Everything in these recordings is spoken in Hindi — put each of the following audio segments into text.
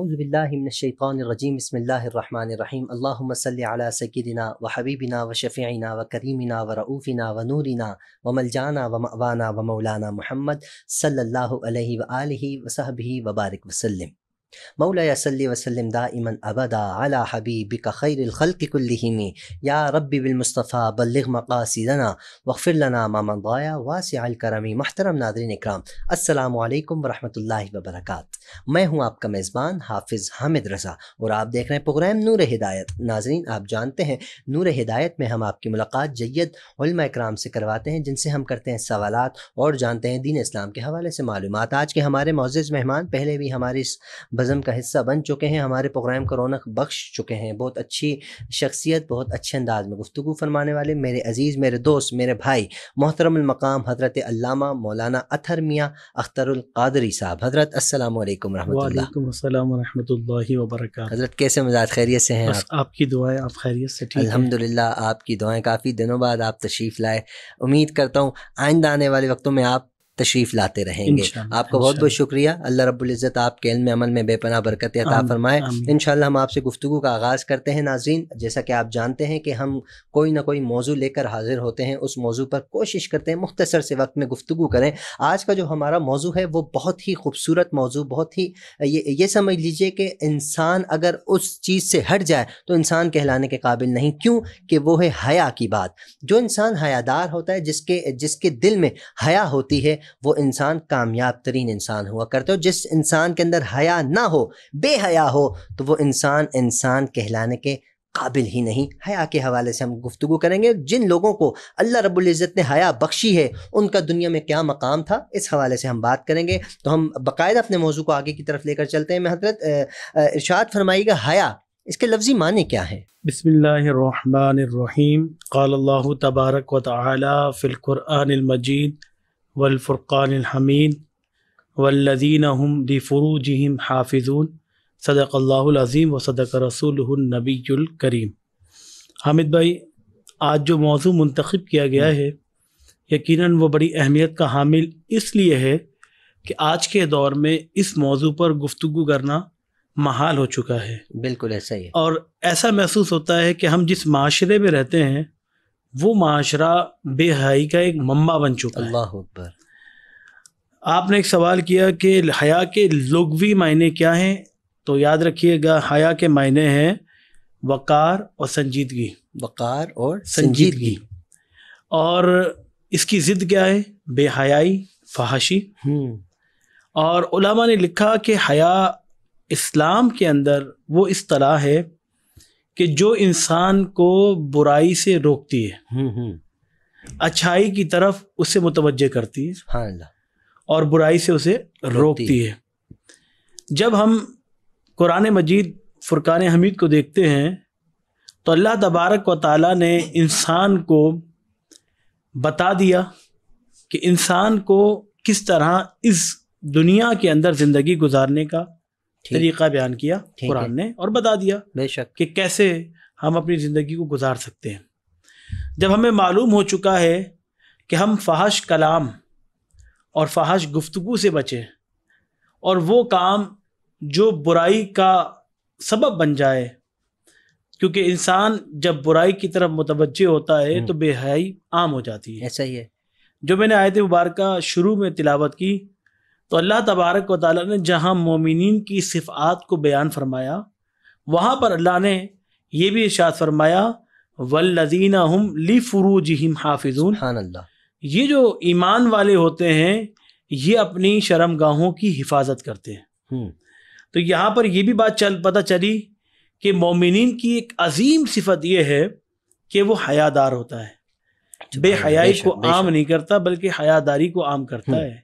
आउज़बिल्लिमिनशैफ़ानरजीम बसमीम अल्लाम सल सकीदिना व हबीबिना व शफ़ीना व करीमिना व रऊफ़िना व नूरिना व मलजाना व मवाना व मौलाना महमद सल्ला वसहबी वबारक वसलम मौला सल वसलम दाइमन अबदा अला हबीबिक खैर खल्क कुल्लिम या रब्बी बिलमुस्तफ़ा बल्लिग मकासदना वफ़िर लना मामन दाया वासियाल करमी महतरम नादरिन इकराम असलकम वरहमल वबरक मैं हूँ आपका मेज़बान हाफिज़ हामिद रज़ा और आप देख रहे हैं प्रोग्राम नूर हिदायत नाजरीन आप जानते हैं नूर हिदायत में हम आपकी मुलाकात जैद इकराम से करवाते हैं जिनसे हम करते हैं सवाल और जानते हैं दीन इस्लाम के हवाले से मालूम आज के हमारे मोज़ मेहमान पहले भी हमारी बज़म का हिस्सा बन चुके हैं हमारे प्रोग्राम को रौनक बख्श चुके हैं बहुत अच्छी शख्सियत बहुत अच्छे अंदाज में गुफ्तु फरमाने वाले मेरे अजीज़ मेरे दोस्त मेरे भाई मोहतरमकाम हज़रत अल्लामा मौलाना अथर मियाँ अख्तरकदरी साहब हज़रत अल्लाम वरहमल हज़रत कैसे मजाज खैरियत से हैं आपकी दुआएं आप खैरियत से अलहमदिल्ला आपकी दुआएं काफ़ी दिनों बाद आप तशरीफ़ लाए उम्मीद करता हूँ आइंदा आने वाले वक्तों में आप तशरीफ़ लाते रहेंगे आपका बहुत बहुत शुक्रिया अल्लाह रबुल्ज़त आपके इल्म अमल में बेपना बरकत अता फरमाए इन हम आपसे गुफ्तु का आगाज़ करते हैं नाजीन जैसा कि आप जानते हैं कि हम कोई ना कोई मौजू लेकर हाजिर होते हैं उस मौजू पर कोशिश करते हैं मुख्तसर से वक्त में गुफ्तु करें आज का जो हमारा मौजू है वो बहुत ही खूबसूरत मौजू बहुत ही ये ये समझ लीजिए कि इंसान अगर उस चीज़ से हट जाए तो इंसान कहलाने के काबिल नहीं क्यों कि वो है हया की बात जो इंसान हयादार होता है जिसके जिसके दिल में हया होती है वो इंसान कामयाब तरीन इंसान हुआ करते हो जिस इंसान के अंदर हया ना हो बेहया हो तो वो इंसान इंसान कहलाने के काबिल ही नहीं हया के हवाले से हम गुफ्तु करेंगे जिन लोगों को अल्लाह रबुल्ज़त ने हया बख्शी है उनका दुनिया में क्या मकाम था इस हवाले से हम बात करेंगे तो हम बाकायदा अपने मौजू को आगे की तरफ लेकर चलते हैं मैं हजरत इर्शाद फरमाइएगा हया इसके लफ्ज़ी माने क्या है बसमीम कल्ला तबारक वाली मजीद हमीद वल्लिन हम लिफ़रूजहम हाफिजून सदक़ल्लाज़ीम व सदक रसूलनबीकरीम हामिद भाई आज जो मौजू मंतखब किया गया है यकीनन वो बड़ी अहमियत का हामिल इसलिए है कि आज के दौर में इस मौजू पर गुफ्तु करना महाल हो चुका है बिल्कुल ऐसा ही और ऐसा महसूस होता है कि हम जिस माशरे में रहते हैं वो माशरा बेहाई का एक मम्मा बन चुका अल्लाह अकबर आपने एक सवाल किया कि हया के लुगवी मायने क्या हैं तो याद रखिएगा हया के मायने हैं वक़ार और संजीदगी वक़ार और संजीदगी और इसकी ज़िद क्या है बेहयाई फहाशी हम्म। और उलामा ने लिखा कि हया इस्लाम के अंदर वो इस तरह है कि जो इंसान को बुराई से रोकती है हम्म, हम्म। अच्छाई की तरफ उसे मुतवजह करती है हाँ और बुराई से उसे रोकती, रोकती है।, है जब हम कुरान मजीद फुरकान हमीद को देखते हैं तो अल्लाह तबारक व ताली ने इंसान को बता दिया कि इंसान को किस तरह इस दुनिया के अंदर ज़िंदगी गुजारने का तरीका बयान किया कुरान ने और बता दिया बेशक कि कैसे हम अपनी ज़िंदगी को गुजार सकते हैं जब हमें मालूम हो चुका है कि हम फाहश कलाम और फाहश गुफ्तु से बचें और वो काम जो बुराई का सबब बन जाए क्योंकि इंसान जब बुराई की तरफ मुतवजह होता है हम्म। तो बेहयाई आम हो जाती है ऐसा ही है जो मैंने आयत मुबारक शुरू में तिलावत की तो अल्लाह तबारक व ताली ने जहाँ मोमिन की सिफ़ात को बयान फरमाया वहाँ पर अल्लाह ने यह भी इर्शाद फरमाया वल्लजीना हम ली जिम हाफिजून ये जो ईमान वाले होते हैं ये अपनी शर्म गाहों की हिफाजत करते हैं हम्म। तो यहाँ पर यह भी बात चल पता चली कि मोमिन की एक अजीम सिफत यह है कि वो हयादार होता है अच्छा, बेहयाई को आम नहीं करता बल्कि हयादारी को आम करता हम्म। है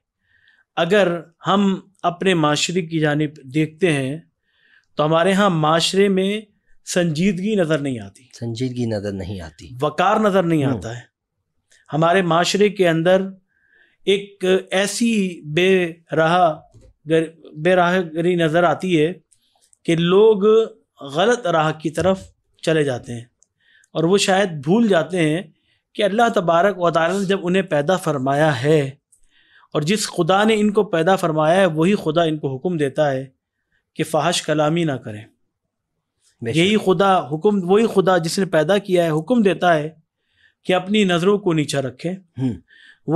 अगर हम अपने माशरे की जानब देखते हैं तो हमारे यहाँ माशरे में संजीदगी नज़र नहीं आती संजीदगी नज़र नहीं आती वकार नज़र नहीं हम्म। आता है हमारे माशरे के अंदर एक ऐसी बेराह गर, बेराहगरी नज़र आती है कि लोग गलत राह की तरफ चले जाते हैं और वो शायद भूल जाते हैं कि अल्लाह तबारक व ने जब उन्हें पैदा फरमाया है और जिस खुदा ने इनको पैदा फरमाया है वही खुदा इनको हुक्म देता है कि फाहश कलामी ना करें यही खुदा हुक्म वही खुदा जिसने पैदा किया है हुक्म देता है कि अपनी नज़रों को नीचा रखें हम्म।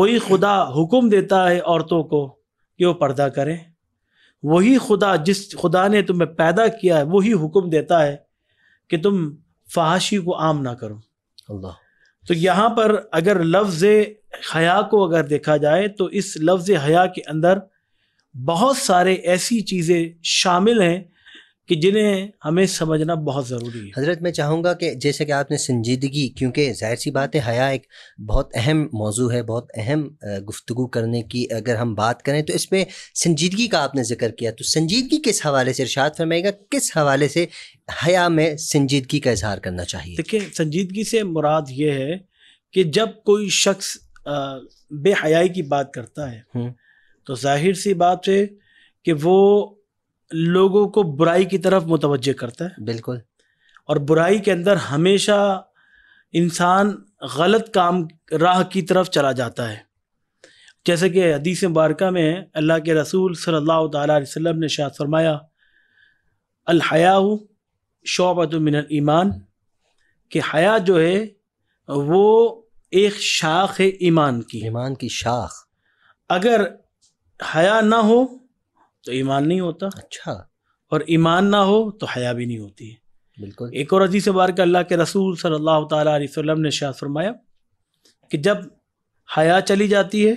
वही खुदा हुक्म देता है औरतों को कि वो पर्दा करें वही खुदा जिस खुदा ने तुम्हें पैदा किया है वही हुक्म देता है कि तुम फाहशी को आम ना करो अल्लाह तो यहाँ पर अगर लफ्ज़ हया को अगर देखा जाए तो इस लफ्ज़ हया के अंदर बहुत सारे ऐसी चीज़ें शामिल हैं कि जिन्हें हमें समझना बहुत ज़रूरी है हज़रत मैं चाहूँगा कि जैसे कि आपने संजीदगी क्योंकि जाहिर सी बात है हया एक बहुत अहम मौजू है बहुत अहम गुफ्तु करने की अगर हम बात करें तो इसमें संजीदगी का आपने जिक्र किया तो संजीदगी किस हवाले से इर्शाद फरमाएगा किस हवाले से हया में संजीदगी का इजहार करना चाहिए देखिए संजीदगी से मुराद ये है कि जब कोई शख्स बेहयाई की बात करता है तो जाहिर सी बात है कि वो लोगों को बुराई की तरफ मुतवजह करता है बिल्कुल और बुराई के अंदर हमेशा इंसान गलत काम राह की तरफ चला जाता है जैसे कि हदीस मुबारक में अल्लाह के रसूल सल्लल्लाहु अलैहि वसल्लम ने शाह फरमाया अलहया शोबत ईमान कि हया जो है वो एक शाख है ईमान की ईमान की शाख अगर हया ना हो तो ईमान नहीं होता अच्छा और ईमान ना हो तो हया भी नहीं होती है बिल्कुल एक और अजीज बार के अल्लाह के रसूल सल्लल्लाहु अलैहि वसल्लम ने शाह फरमाया कि जब हया चली जाती है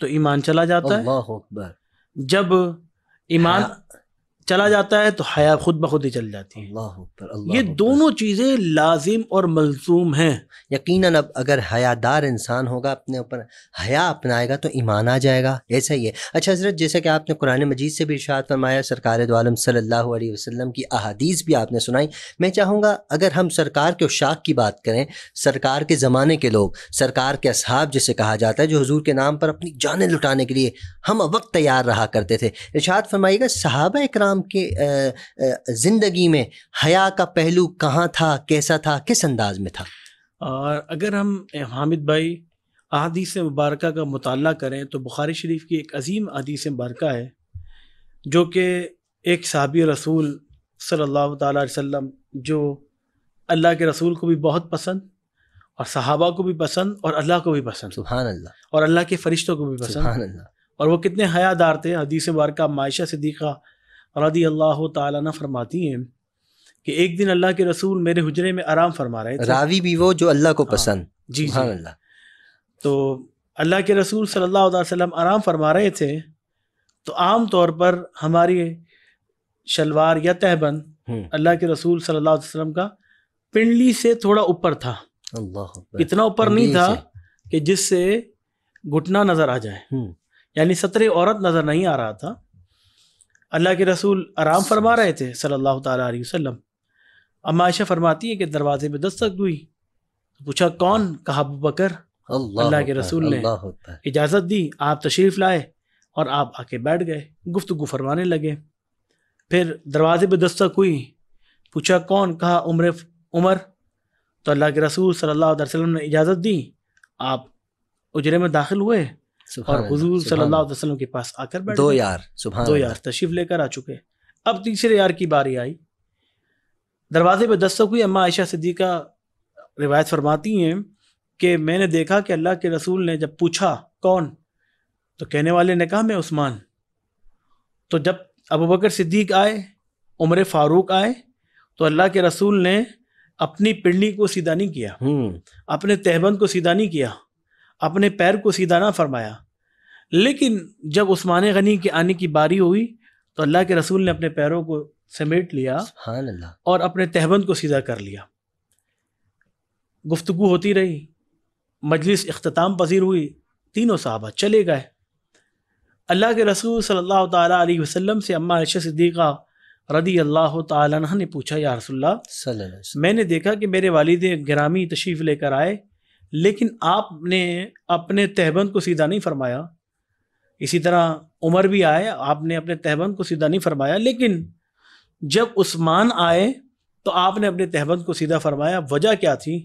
तो ईमान चला जाता है जब ईमान चला जाता है तो हया खुद ब खुद ही चल जाती है अल्लाह पर अल्लाह ये दोनों चीज़ें लाजिम और मलजूम हैं यकीनन अब अगर हयादार इंसान होगा अपने ऊपर हया अपनाएगा तो ईमान आ जाएगा ऐसा ही है अच्छा हजरत जैसा कि आपने कुरान मजीद से भी इर्शाद फरमाया सरकार दोम सल्लल्लाहु अलैहि वसल्लम की अहादीस भी आपने सुनाई मैं चाहूँगा अगर हम सरकार के उशाक की बात करें सरकार के ज़माने के लोग सरकार के असहाब जिसे कहा जाता है जो हजूर के नाम पर अपनी जानें लुटाने के लिए हम वक्त तैयार रहा करते थे इर्शाद फरमाइएगा सहाबा इक्राम इस्लाम के ज़िंदगी में हया का पहलू कहाँ था कैसा था किस अंदाज में था और अगर हम हामिद भाई अदीस मुबारक का मताल करें तो बुखारी शरीफ की एक अजीम अदीस मुबारक है जो कि एक सहाबी रसूल सल्लल्लाहु अलैहि वसल्लम जो अल्लाह के रसूल को भी बहुत पसंद और सहाबा को भी पसंद और अल्लाह को भी पसंद सुबहान अल्लाह और अल्लाह के फरिश्तों को भी पसंद और वो कितने हयादार थे हदीस मुबारक मायशा सिद्दीक़ा रदी अल्लाह तला फरमाती हैं कि एक दिन अल्लाह के रसूल मेरे हुजरे में आराम फरमा रहे थे रावी भी वो जो अल्लाह को हाँ। पसंद जी हाँ अल्लाह तो अल्लाह के रसूल सल्लल्लाहु अलैहि वसल्लम आराम फरमा रहे थे तो आम तौर पर हमारी शलवार या तहबंद हम्म। अल्लाह के रसूल सल्लल्लाहु अलैहि वसल्लम का पिंडली से थोड़ा ऊपर था अल्लाह इतना ऊपर नहीं था कि जिससे घुटना नज़र आ जाए हम्म। यानी सतरे औरत नज़र नहीं आ रहा था अल्लाह के रसूल आराम फरमा रहे थे सल्लल्लाहु अलैहि वसल्लम अम्मा आयशा फरमाती है कि दरवाजे में दस्तक हुई तो पूछा कौन कहा अबू बकर अल्लाह के रसूल ने इजाज़त दी आप तशरीफ़ लाए और आप आके बैठ गए गुफ्तगु फरमाने लगे फिर दरवाजे पर दस्तक हुई पूछा कौन कहा उम्र उमर तो अल्लाह के रसूल सल्लल्लाहु अलैहि वसल्लम ने इजाज़त दी आप उजरे में दाखिल हुए और हजूर सल्लल्लाहु अलैहि वसल्लम के पास आकर बैठ दो यार सुबह दो यार तशीफ लेकर आ चुके अब तीसरे यार की बारी आई दरवाजे पर दस्तक हुई अम्मा आयशा सिद्दीका रिवायत फरमाती हैं कि मैंने देखा कि अल्लाह के रसूल ने जब पूछा कौन तो कहने वाले ने कहा मैं उस्मान तो जब अबू बकर सिद्दीक आए उमर फारूक आए तो अल्लाह के रसूल ने अपनी पिंडी को सीधा नहीं किया हम्म। अपने तहबंद को सीधा नहीं किया अपने पैर को सीधा ना फरमाया लेकिन जब उस्मान गनी के आने की बारी हुई तो अल्लाह के रसूल ने अपने पैरों को समेट लिया और अपने तहबंद को सीधा कर लिया गुफ्तगु होती रही मजलिस अख्ताम पजीर हुई तीनों साहबा चले गए अल्लाह के रसूल सल्लल्लाहु अलैहि वसल्लम से अम्मा आयशा सिद्दीक़ा रदी अल्लाह तह ने पूछा या मैंने देखा कि मेरे वालद ग्रामी तशीफ़ लेकर आए लेकिन आपने अपने तहबंद को सीधा नहीं फरमाया इसी तरह उमर भी आए आपने अपने तहबंद को सीधा नहीं फरमाया लेकिन जब उस्मान आए तो आपने अपने तहबंद को सीधा फरमाया वजह क्या थी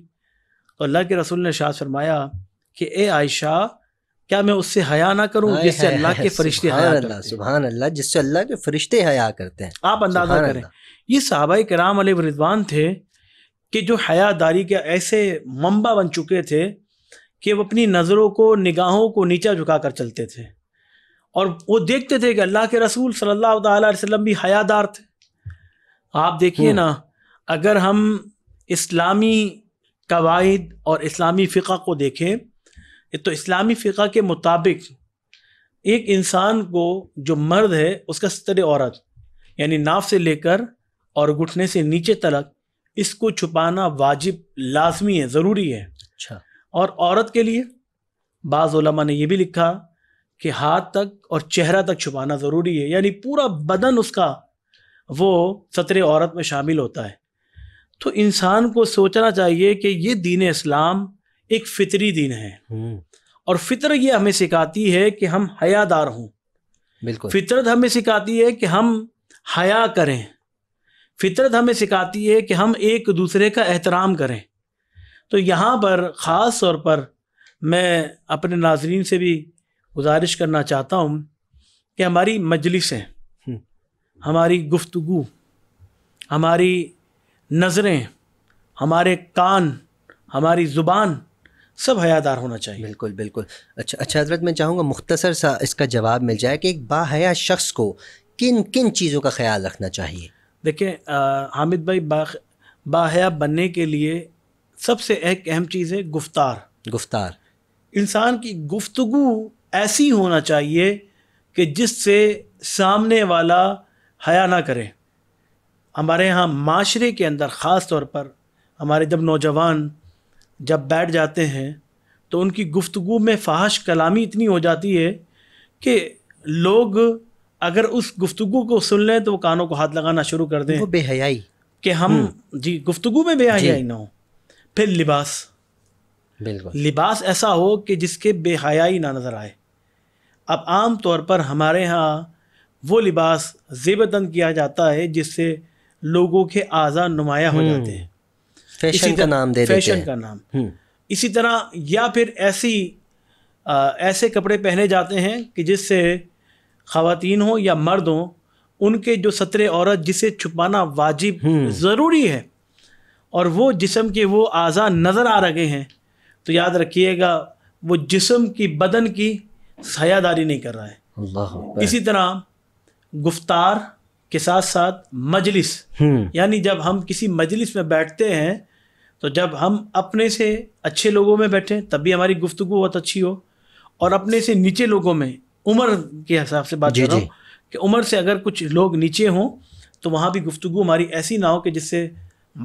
तो अल्लाह के रसूल ने शाह फरमाया कि ए आयशा क्या मैं उससे हया ना करूं जिससे अल्लाह के फरिश्ते सुबहान अल्लाह जिससे अल्लाह के फरिश्ते हया करते हैं आप अंदाजा करें ये सहाबा कराम रिजवान थे कि जो हयादारी के ऐसे मम्बा बन चुके थे कि वो अपनी नज़रों को निगाहों को नीचा झुका कर चलते थे और वो देखते थे कि अल्लाह के रसूल सल्लल्लाहु अलैहि वसल्लम भी हयादार थे आप देखिए हम्म। ना अगर हम इस्लामी कवायद और इस्लामी फ़िका को देखें तो इस्लामी फ़िका के मुताबिक एक इंसान को जो मर्द है उसका सतर औरत यानी नाव से लेकर और घुटने से नीचे तलक इसको छुपाना वाजिब लाजमी है ज़रूरी है अच्छा और औरत के लिए बाज़ा ने यह भी लिखा कि हाथ तक और चेहरा तक छुपाना ज़रूरी है यानी पूरा बदन उसका वो सतरे औरत में शामिल होता है तो इंसान को सोचना चाहिए कि ये दीन इस्लाम एक फितरी दीन है हम्म। और फितर ये हमें सिखाती है कि हम हयादार हों बिल्कुल फितरत हमें सिखाती है कि हम हया करें फितरत हमें सिखाती है कि हम एक दूसरे का एहतराम करें तो यहाँ पर ख़ास तौर पर मैं अपने नाजरीन से भी गुजारिश करना चाहता हूँ कि हमारी मजलिसें हम्म। हमारी गुफ्तु हमारी नज़रें हमारे कान हमारी ज़ुबान सब हयादार होना चाहिए बिल्कुल बिल्कुल अच्छा अच्छा हजरत मैं चाहूँगा मुख्तसर सा इसका जवाब मिल जाए कि एक बाहया शख्स को किन किन चीज़ों का ख्याल रखना चाहिए देखें हामिद भाई बाहया बनने के लिए सबसे एक अहम चीज़ है गुफ्तार गुफ्तार इंसान की गुफ्तगु ऐसी होना चाहिए कि जिससे सामने वाला हया ना करे हमारे यहाँ माशरे के अंदर ख़ास तौर पर हमारे जब नौजवान जब बैठ जाते हैं तो उनकी गुफ्तगु में फाहश कलामी इतनी हो जाती है कि लोग अगर उस गुफ्तु को सुन लें तो वो कानों को हाथ लगाना शुरू कर दें वो बेहयाई कि हम हम्म। जी गुफ्तु में बेहयाई ना हो फिर लिबास बिल्कुल लिबास ऐसा हो कि जिसके बेहयाई ना नज़र आए अब आम तौर पर हमारे यहाँ वो लिबास जेबतन किया जाता है जिससे लोगों के आज़ा नुमाया हो हम्म। जाते हैं फैशन का नाम दे फैशन का नाम इसी तरह या फिर ऐसी आ, ऐसे कपड़े पहने जाते हैं कि जिससे खातिन हों या मर्द हों उनके जो सतरे औरत जिसे छुपाना वाजिब हम्म। ज़रूरी है और वो जिसम के वो आज़ा नज़र आ रहे हैं तो याद रखिएगा वो जिसम की बदन की सयादारी नहीं कर रहा है इसी तरह गुफ्तार के साथ साथ मजलिस हम्म। यानी जब हम किसी मजलिस में बैठते हैं तो जब हम अपने से अच्छे लोगों में बैठें तब भी हमारी गुफ्तु बहुत अच्छी हो और अपने से नीचे लोगों में उम्र के हिसाब से बात कर रहा हूँ कि उम्र से अगर कुछ लोग नीचे हों तो वहाँ भी गुफ्तु हमारी ऐसी ना हो कि जिससे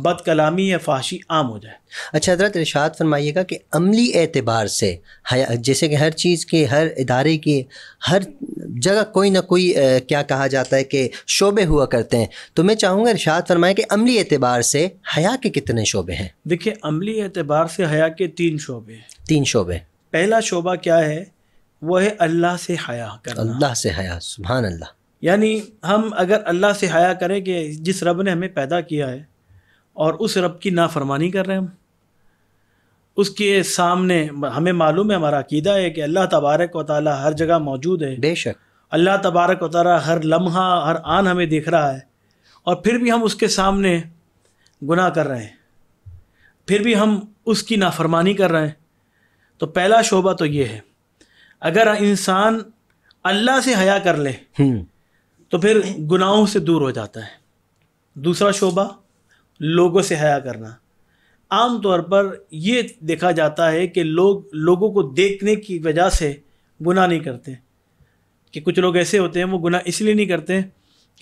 बद कलामी या फाशी आम हो जाए अच्छा हजरत इर्शाद फरमाइएगा कि अमली एतबार से जैसे कि हर चीज़ के हर इदारे के हर जगह कोई ना कोई क्या कहा जाता है कि शोबे हुआ करते हैं तो मैं चाहूँगा इर्शाद फरमाए कि अमली एतबार से हया के कितने शोबे हैं देखिए अमली एतबार से हया के तीन शोबे हैं तीन शोबे पहला शोबा क्या है वो है अल्लाह से हया करना अल्लाह से हया सुबह अल्लाह यानी हम अगर अल्लाह से हया करें कि जिस रब ने हमें पैदा किया है और उस रब की नाफरमानी कर रहे हैं हम उसके सामने हमें मालूम है हमारा अकीदा है कि अल्लाह तबारक व ताली हर जगह मौजूद है बेशक अल्लाह तबारक व ताली हर लम्हा हर आन हमें देख रहा है और फिर भी हम उसके सामने गुनाह कर रहे हैं फिर भी हम उसकी नाफरमानी कर रहे हैं तो पहला शोबा तो ये है अगर इंसान अल्लाह से हया कर ले हम्म। तो फिर गुनाहों से दूर हो जाता है दूसरा शोबा लोगों से हया करना आम तौर पर ये देखा जाता है कि लोग लोगों को देखने की वजह से गुनाह नहीं करते कि कुछ लोग ऐसे होते हैं वो गुनाह इसलिए नहीं करते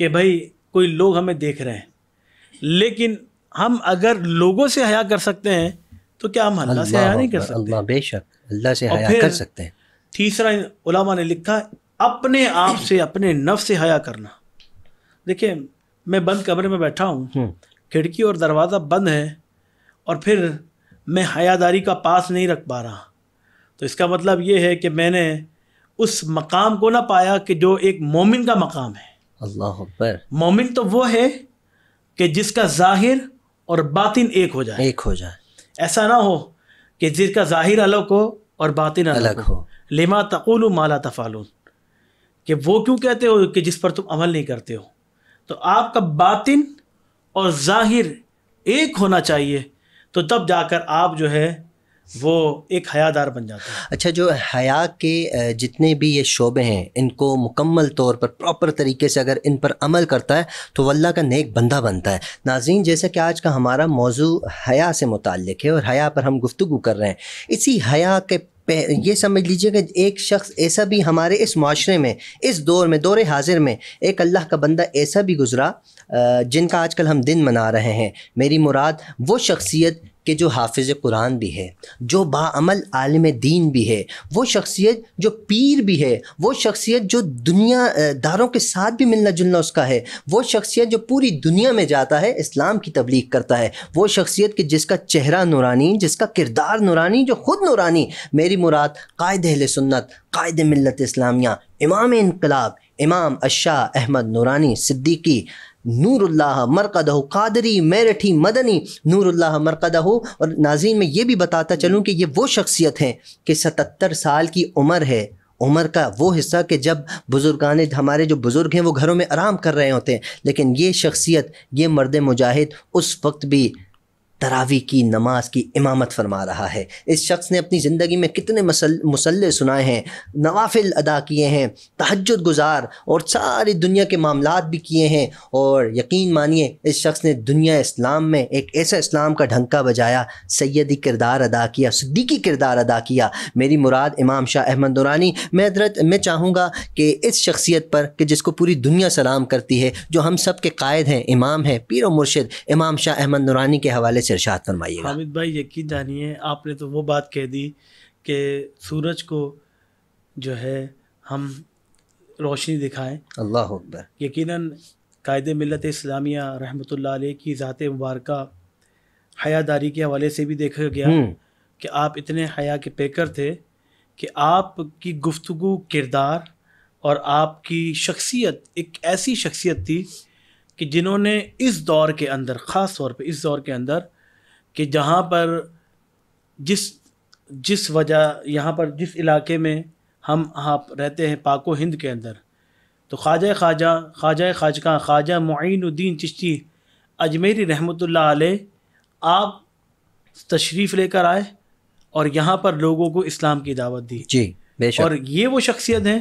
कि भाई कोई लोग हमें देख रहे हैं लेकिन हम अगर लोगों से हया कर सकते हैं तो क्या हम अल्लाह से हया नहीं कर सकते बेशक अल्लाह से हया कर सकते हैं तीसरा उलामा ने लिखा अपने आप से अपने नफ से हया करना देखिए मैं बंद कमरे में बैठा हूँ हम्म। खिड़की और दरवाज़ा बंद है और फिर मैं हयादारी का पास नहीं रख पा रहा तो इसका मतलब ये है कि मैंने उस मकाम को ना पाया कि जो एक मोमिन का मकाम है अल्लाह मोमिन तो वो है कि जिसका जाहिर और बातिन एक हो जाए एक हो जाए ऐसा ना हो कि जिसका जाहिर अलग हो और बातिन अलग, अलग हो लेमा तकुल माला तफाल कि वो क्यों कहते हो कि जिस पर तुम अमल नहीं करते हो तो आपका बातिन और ज़ाहिर एक होना चाहिए तो तब जाकर आप जो है वो एक हयादार बन जाता है अच्छा जो हया के जितने भी ये शोबे हैं इनको मुकम्मल तौर पर प्रॉपर तरीके से अगर इन पर अमल करता है तो वल्ला का नेक बंदा बनता है नाजीन जैसे कि आज का हमारा मौजू हया से मुतक है और हया पर हम गुफ्तु कर रहे हैं इसी हया के ये समझ लीजिए कि एक शख्स ऐसा भी हमारे इस माशरे में इस दौर में दौर हाजिर में एक अल्लाह का बंदा ऐसा भी गुज़रा जिनका आजकल हम दिन मना रहे हैं मेरी मुराद वो शख्सियत कि जो हाफिज़ कुरान भी है जो बामल आलम दीन भी है वो शख्सियत जो पीर भी है वो शख्सियत जो दुनिया दारों के साथ भी मिलना जुलना उसका है वो शख्सियत जो पूरी दुनिया में जाता है इस्लाम की तबलीग करता है वो शख्सियत कि जिसका चेहरा नुरानी जिसका किरदार नुरानी जो ख़ुद नुरानी मेरी मुराद कायद अहल सुन्नत कायद मिलत इस्लामिया इमाम इनकलाब इमाम अशा अहमद नुरानी सिद्दीकी नूरुल्लाह हो कादरी मेरठी मदनी नूरुल्लाह हो और नाजीन में ये भी बताता चलूँ कि ये वो शख्सियत हैं कि सतर साल की उम्र है उम्र का वो हिस्सा कि जब बुज़ुर्गान हमारे जो बुज़ुर्ग हैं वो घरों में आराम कर रहे होते हैं लेकिन ये शख्सियत ये मर्द मुजाहिद उस वक्त भी तरावी की नमाज की इमामत फरमा रहा है इस शख्स ने अपनी ज़िंदगी में कितने मसल मसल्ले सुनाए हैं नवाफिल अदा किए हैं तहजद गुजार और सारी दुनिया के मामला भी किए हैं और यकीन मानिए इस शख्स ने दुनिया इस्लाम में एक ऐसा इस्लाम का ढंका बजाया सैदी किरदार अदा किया सदीकी किरदार अदा किया मेरी मुराद इमाम शाह अहमद दुरानी मैं हजरत मैं चाहूँगा कि इस शख्सियत पर कि जिसको पूरी दुनिया सलाम करती है जो हम सब के कायद हैं इमाम हैं पीर मुर्शद इमाम शाह अहमद दुरानी के हवाले से इर्शाद फरमाइएगा हामिद भाई यकीन जानिए आपने तो वो बात कह दी कि सूरज को जो है हम रोशनी दिखाएं अल्लाह यकीन यकीनन कायद मिलत इस्लामिया रहमत की ज़ात मुबारक हयादारी के हवाले से भी देखा गया हम्म। कि आप इतने हया के पेकर थे कि आपकी गुफ्तु किरदार और आपकी शख्सियत एक ऐसी शख्सियत थी कि जिन्होंने इस दौर के अंदर ख़ास तौर पे इस दौर के अंदर कि जहाँ पर जिस जिस वजह यहाँ पर जिस इलाके में हम आप रहते हैं पाको हिंद के अंदर तो ख्वाजा ख्वाजा ख्वाजा ख्वाजका ख्वाजा मुइनुद्दीन चिश्ती अजमेरी रहमत आप तशरीफ़ लेकर आए और यहाँ पर लोगों को इस्लाम की दावत दी जी बेशक और ये वो शख्सियत हैं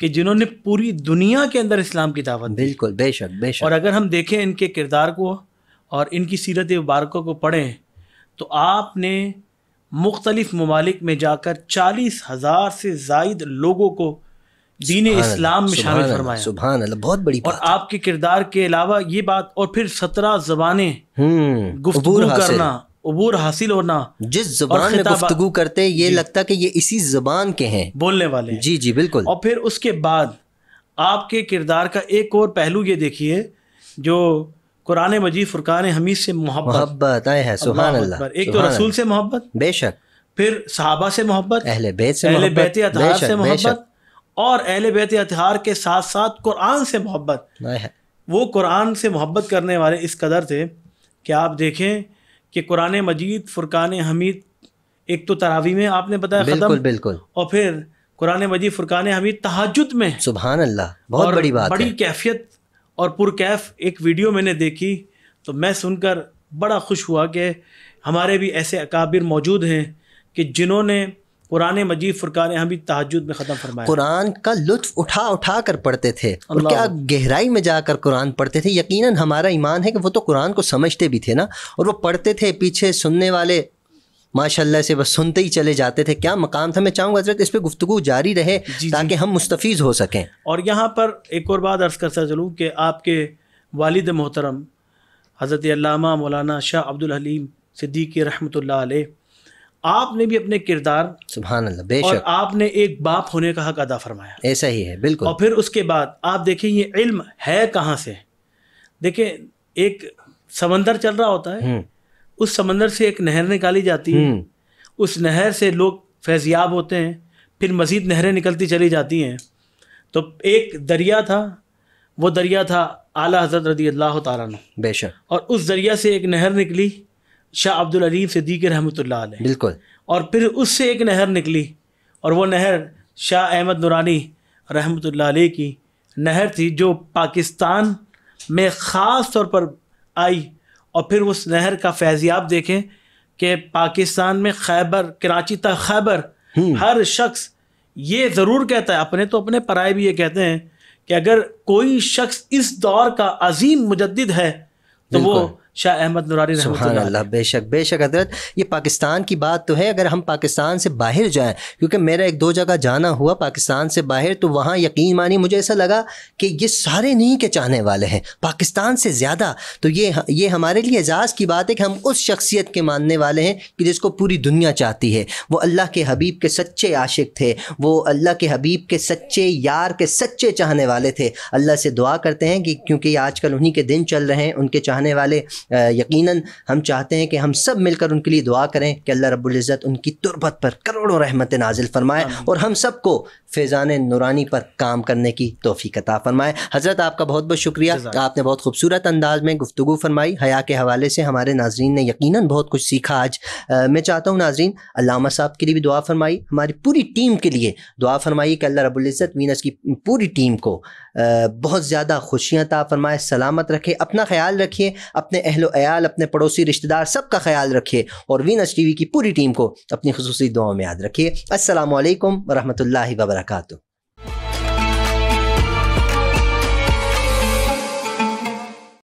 कि जिन्होंने पूरी दुनिया के अंदर इस्लाम की दावत दी बिल्कुल बेशक बेशक और अगर हम देखें इनके किरदार को और इनकी सीरत मुबारकों को पढ़ें तो आपने मुख्तलिफ़ ममालिक में जाकर चालीस हज़ार से जायद लोगों को दीन इस्लाम में शामिल फरमाया अल्लाह बहुत बड़ी और आपके किरदार के अलावा ये बात और फिर सत्रह जबाने हम्म, गुफ्तगू करना अबूर हासिल होना जिस जबान में गुफ्तगू करते हैं ये लगता कि ये इसी जुबान के हैं बोलने वाले जी जी बिल्कुल और फिर उसके बाद आपके किरदार का एक और पहलू ये देखिए जो कुरान मजीद फुरकान हमीद से मोहब्बत है सुबह अल्लाह एक तो रसूल से मोहब्बत बेशक फिर सहाबा से मोहब्बत अहले बैत से अहले बैत अतहार से मोहब्बत और अहले बैत अतहार के साथ साथ कुरान से मोहब्बत वो कुरान से मोहब्बत करने वाले इस कदर थे कि आप देखें कि कुरान मजीद फुरकान हमीद एक तो तरावी में आपने बताया बिल्कुल बिल्कुल और फिर कुरान मजीद फुरकान हमीद तहजद में सुबह अल्लाह बहुत बड़ी बात बड़ी कैफियत और पुरकैफ एक वीडियो मैंने देखी तो मैं सुनकर बड़ा खुश हुआ कि हमारे भी ऐसे अकाबिर मौजूद हैं कि जिन्होंने कुरान मजीद फुरकान हम भी तहजद में ख़त्म फरमाया कुरान का लुत्फ उठा उठा कर पढ़ते थे और क्या गहराई में जाकर कुरान पढ़ते थे यकीनन हमारा ईमान है कि वो तो कुरान को समझते भी थे ना और वो पढ़ते थे पीछे सुनने वाले माशाल्लाह से बस सुनते ही चले जाते थे क्या मकाम था मैं चाहूँगा हजरत इस पर गुफ्तु जारी रहे ताकि हम मुस्तफ़ हो सकें और यहाँ पर एक और बात अर्ज़ करता चलूँ कि आपके वालद मोहतरम हज़रत अल्लामा मौलाना शाह अब्दुल हलीम सिद्दीकी रहमत आपने भी अपने किरदार सुबह और आपने एक बाप होने का हक अदा फरमाया ऐसा ही है बिल्कुल और फिर उसके बाद आप देखें ये इल्म है कहाँ से देखें एक समंदर चल रहा होता है हम्म। उस समंदर से एक नहर निकाली जाती है हम्म। उस नहर से लोग फैजियाब होते हैं फिर मज़ीद नहरें निकलती चली जाती हैं तो एक दरिया था वो दरिया था आला हजरत रदी अल्लाह तारा बेशक और उस दरिया से एक नहर निकली शाह अब्दुल अलीम के रहमत बिल्कुल और फिर उससे एक नहर निकली और वह नहर शाह अहमद नुरानी रहमत की नहर थी जो पाकिस्तान में ख़ास तौर पर आई और फिर उस नहर का फैजियाब देखें कि पाकिस्तान में खैबर कराची तक खैबर हम्म। हर शख्स ये ज़रूर कहता है अपने तो अपने पराए भी ये कहते हैं कि अगर कोई शख्स इस दौर का अजीम मुजद है तो वो शाह अहमद नुरारी अल्लाह बेशक बेशक हजरत ये पाकिस्तान की बात तो है अगर हम पाकिस्तान से बाहर जाएं क्योंकि मेरा एक दो जगह जाना हुआ पाकिस्तान से बाहर तो वहाँ यकीन मानी मुझे ऐसा लगा कि ये सारे नहीं के चाहने वाले हैं पाकिस्तान से ज़्यादा तो ये ये हमारे लिए एजाज़ की बात है कि हम उस शख्सियत के मानने वाले हैं कि जिसको पूरी दुनिया चाहती है वो अल्लाह के हबीब के सच्चे आशिक थे वो अल्लाह के हबीब के सच्चे यार के सच्चे चाहने वाले थे अल्लाह से दुआ करते हैं कि क्योंकि आजकल उन्हीं के दिन चल रहे हैं उनके चाहने वाले यकीनन हम चाहते हैं कि हम सब मिलकर उनके लिए दुआ करें कि अल्लाह रबुल्ज़त उनकी तुरबत पर करोड़ों रहमत नाजिल फ़रमाए और हम सबको फैज़ान नुरानी पर काम करने की तोफ़ी कता फ़रमाए हज़रत आपका बहुत बहुत शुक्रिया आपने बहुत खूबसूरत अंदाज में गुफ्तु फरमाई हया के हवाले से हमारे नाजरन ने यकीन बहुत कुछ सीखा आज मैं चाहता हूँ नाजरीन अलामा साहब के लिए भी दुआ फरमाई हमारी पूरी टीम के लिए दुआ फरमाई कि अल्लाह रबुल्ज़त मीनस की पूरी टीम को बहुत ज़्यादा खुशियाँ ता फरमाए सलामत रखे अपना ख्याल रखिए अपने अहलो अयाल अपने पड़ोसी रिश्तेदार सबका ख्याल रखिए और वीनस टीवी की पूरी टीम को अपनी खसूसी दुआओं में याद रखिए असलकम वरहमल वर्का